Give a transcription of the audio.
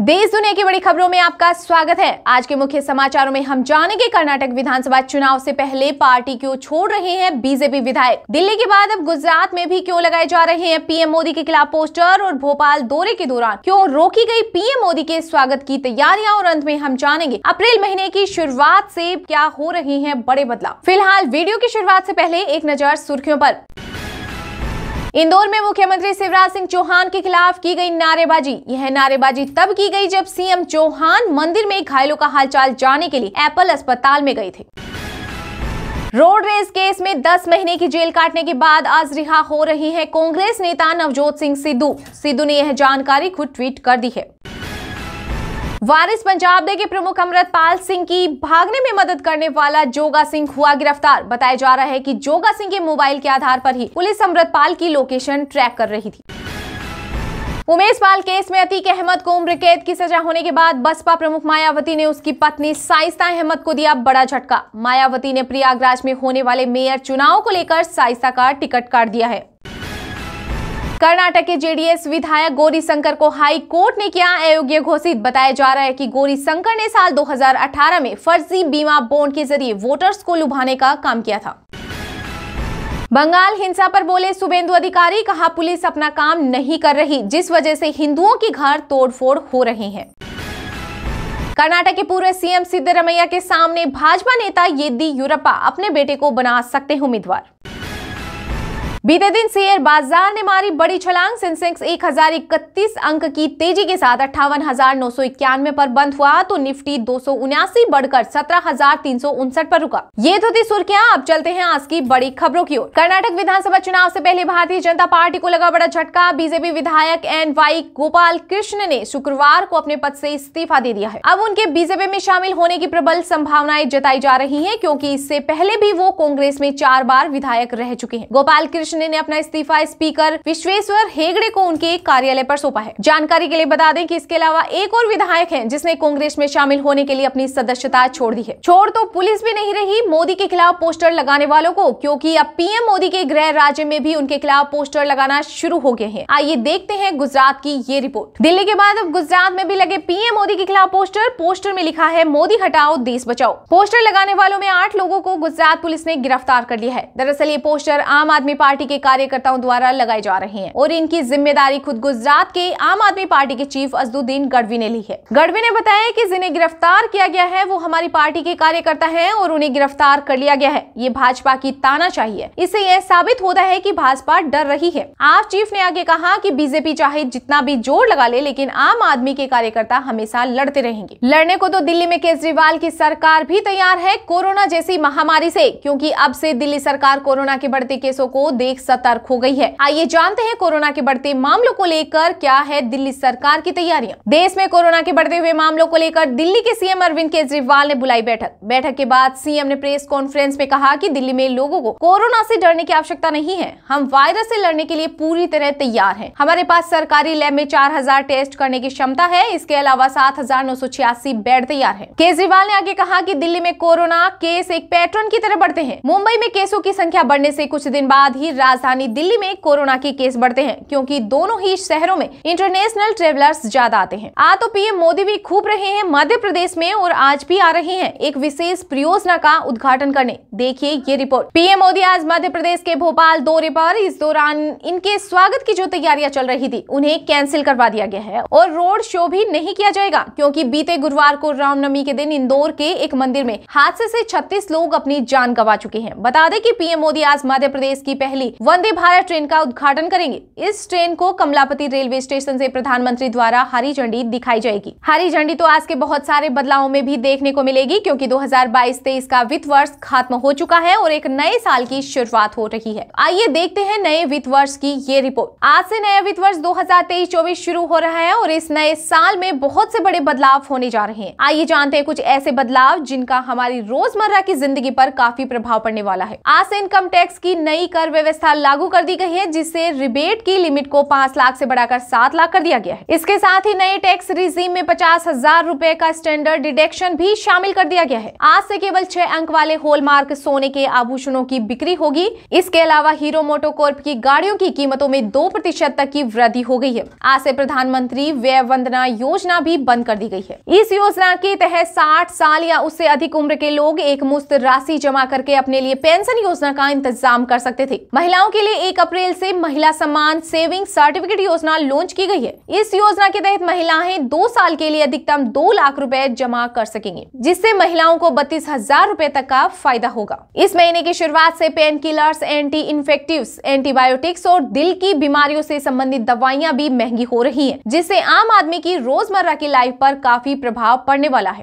देश दुनिया की बड़ी खबरों में आपका स्वागत है आज के मुख्य समाचारों में हम जानेंगे कर्नाटक विधानसभा चुनाव से पहले पार्टी क्यों छोड़ रहे हैं बीजेपी विधायक दिल्ली के बाद अब गुजरात में भी क्यों लगाए जा रहे हैं पीएम मोदी के खिलाफ पोस्टर और भोपाल दौरे के दौरान क्यों रोकी गई पीएम मोदी के स्वागत की तैयारियां और अंत में हम जानेंगे अप्रैल महीने की शुरुआत ऐसी क्या हो रहे हैं बड़े बदलाव फिलहाल वीडियो की शुरुआत ऐसी पहले एक नजर सुर्खियों आरोप इंदौर में मुख्यमंत्री शिवराज सिंह चौहान के खिलाफ की गई नारेबाजी यह नारेबाजी तब की गई जब सीएम चौहान मंदिर में घायलों का हालचाल जानने के लिए एप्पल अस्पताल में गए थे रोड रेस केस में 10 महीने की जेल काटने के बाद आज रिहा हो रही है कांग्रेस नेता नवजोत सिंह सिद्धू सिद्धू ने यह जानकारी खुद ट्वीट कर दी है वारिस पंजाब दे के प्रमुख अमृतपाल सिंह की भागने में मदद करने वाला जोगा सिंह हुआ गिरफ्तार बताया जा रहा है कि जोगा सिंह के मोबाइल के आधार पर ही पुलिस अमृतपाल की लोकेशन ट्रैक कर रही थी उमेश पाल केस में अतीक अहमद को उम्र कैद की सजा होने के बाद बसपा प्रमुख मायावती ने उसकी पत्नी साइस्ता अहमद को दिया बड़ा झटका मायावती ने प्रयागराज में होने वाले मेयर चुनाव को लेकर साइस्ता का टिकट काट दिया है कर्नाटक के जेडीएस विधायक गौरी शंकर को हाई कोर्ट ने किया अयोग्य घोषित बताया जा रहा है कि गौरी शंकर ने साल 2018 में फर्जी बीमा बोन्ड के जरिए वोटर्स को लुभाने का काम किया था बंगाल हिंसा पर बोले शुभेंदु अधिकारी कहा पुलिस अपना काम नहीं कर रही जिस वजह से हिंदुओं के घर तोड़फोड़ हो रहे हैं कर्नाटक के पूर्व सीएम सिद्धरमैया के सामने भाजपा नेता येदी यूरप्पा अपने बेटे को बना सकते हैं उम्मीदवार बीते दिन शेयर बाजार ने मारी बड़ी छलांग सेंसेक्स एक अंक की तेजी के साथ अट्ठावन पर बंद हुआ तो निफ्टी दो बढ़कर सत्रह पर रुका ये तो थी सुर्खियां अब चलते हैं आज की बड़ी खबरों की ओर कर्नाटक विधानसभा चुनाव से पहले भारतीय जनता पार्टी को लगा बड़ा झटका बीजेपी विधायक एन वाई गोपाल कृष्ण ने शुक्रवार को अपने पद से इस्तीफा दे दिया है अब उनके बीजेपी में शामिल होने की प्रबल संभावनाएं जताई जा रही है क्यूँकी इससे पहले भी वो कांग्रेस में चार बार विधायक रह चुके हैं गोपाल कृष्ण कृष्ण ने अपना इस्तीफा स्पीकर विश्वेश्वर हेगड़े को उनके कार्यालय पर सौंपा है जानकारी के लिए बता दें कि इसके अलावा एक और विधायक है जिसने कांग्रेस में शामिल होने के लिए अपनी सदस्यता छोड़ दी है छोड़ तो पुलिस भी नहीं रही मोदी के खिलाफ पोस्टर लगाने वालों को क्यूँकी अब पीएम मोदी के गृह राज्य में भी उनके खिलाफ पोस्टर लगाना शुरू हो गए हैं आइए देखते हैं गुजरात की ये रिपोर्ट दिल्ली के बाद अब गुजरात में भी लगे पीएम मोदी के खिलाफ पोस्टर पोस्टर में लिखा है मोदी हटाओ देश बचाओ पोस्टर लगाने वालों में आठ लोगों को गुजरात पुलिस ने गिरफ्तार कर लिया है दरअसल ये पोस्टर आम आदमी पार्टी पार्टी के कार्यकर्ताओं द्वारा लगाए जा रहे हैं और इनकी जिम्मेदारी खुद गुजरात के आम आदमी पार्टी के चीफ अजदुद्दीन गढ़वी ने ली है गढ़वी ने बताया की जिन्हें गिरफ्तार किया गया है वो हमारी पार्टी के कार्यकर्ता है और उन्हें गिरफ्तार कर लिया गया है ये भाजपा की ताना चाहिए इससे यह साबित होता है की भाजपा डर रही है आप चीफ ने आगे कहा की बीजेपी चाहे जितना भी जोर लगा ले, लेकिन आम आदमी के कार्यकर्ता हमेशा लड़ते रहेंगे लड़ने को तो दिल्ली में केजरीवाल की सरकार भी तैयार है कोरोना जैसी महामारी से क्योंकि अब से दिल्ली सरकार कोरोना के बढ़ते केसों को देख एक सतर्क हो गई है आइए जानते हैं कोरोना के बढ़ते मामलों को लेकर क्या है दिल्ली सरकार की तैयारियां देश में कोरोना के बढ़ते हुए मामलों को लेकर दिल्ली के सीएम अरविंद केजरीवाल ने बुलाई बैठक बैठक के बाद सीएम ने प्रेस कॉन्फ्रेंस में कहा की दिल्ली में लोगों को कोरोना ऐसी डरने की आवश्यकता नहीं है हम वायरस ऐसी लड़ने के लिए पूरी तरह तैयार है हमारे पास सरकारी लैब में चार टेस्ट करने की क्षमता है इसके अलावा सात बेड तैयार है केजरीवाल ने आगे कहा की दिल्ली में कोरोना केस एक पैटर्न की तरह बढ़ते हैं मुंबई में केसों की संख्या बढ़ने ऐसी कुछ दिन बाद ही राजधानी दिल्ली में कोरोना के केस बढ़ते हैं क्योंकि दोनों ही शहरों में इंटरनेशनल ट्रेवलर्स ज्यादा आते हैं आ तो पीएम मोदी भी खूब रहे हैं मध्य प्रदेश में और आज भी आ रहे हैं एक विशेष परियोजना का उद्घाटन करने देखिए ये रिपोर्ट पीएम मोदी आज मध्य प्रदेश के भोपाल दौरे पर इस दौरान इनके स्वागत की जो तैयारियां चल रही थी उन्हें कैंसिल करवा दिया गया है और रोड शो भी नहीं किया जाएगा क्योंकि बीते गुरुवार को रामनवमी के दिन इंदौर के एक मंदिर में हादसे से 36 लोग अपनी जान गंवा चुके हैं बता दें कि पीएम मोदी आज मध्य प्रदेश की पहली वंदे भारत ट्रेन का उद्घाटन करेंगे इस ट्रेन को कमलापति रेलवे स्टेशन से प्रधानमंत्री द्वारा हरी झंडी दिखाई जाएगी हरी झंडी तो आज के बहुत सारे बदलावों में भी देखने को मिलेगी क्योंकि 2022-23 का वित्त वर्ष खत्म हो चुका है और एक नए साल की शुरुआत हो रही है आइए देखते हैं नए वित्त वर्ष की ये रिपोर्ट आज से नया वित्त वर्ष दो हजार शुरू हो रहा है और इस नए साल में बहुत से बड़े बदलाव होने जा रहे हैं आइए जानते हैं कुछ ऐसे बदलाव जिनका हमारी रोजमर्रा की जिंदगी आरोप काफी प्रभाव पड़ने वाला है आज से इनकम टैक्स की नई कर व्यवस्था व्यवस्था लागू कर दी गई है जिससे रिबेट की लिमिट को पांच लाख से बढ़ाकर सात लाख कर दिया गया है इसके साथ ही नए टैक्स रिजीम में पचास हजार रूपए का स्टैंडर्ड डिडक्शन भी शामिल कर दिया गया है आज से केवल छह अंक वाले होलमार्क सोने के आभूषणों की बिक्री होगी इसके अलावा हीरो मोटोकॉर्प की गाड़ियों की कीमतों में दो प्रतिशत तक की वृद्धि हो गई है आज से प्रधानमंत्री व्यय वंदना योजना भी बंद कर दी गई है इस योजना के तहत साठ साल या उससे अधिक उम्र के लोग एक मुश्त राशि जमा करके अपने लिए पेंशन योजना का इंतजाम कर सकते थे महिलाओं के लिए एक अप्रैल से महिला सम्मान सेविंग सर्टिफिकेट योजना लॉन्च की गई है इस योजना के तहत महिलाएं दो साल के लिए अधिकतम दो लाख रुपए जमा कर सकेंगी जिससे महिलाओं को बत्तीस हजार रूपए तक का फायदा होगा इस महीने की शुरुआत से pain killers anti infective antibiotics और दिल की बीमारियों से संबंधित दवाइयाँ भी महंगी हो रही है जिससे आम आदमी की रोजमर्रा की लाइफ आरोप काफी प्रभाव पड़ने वाला है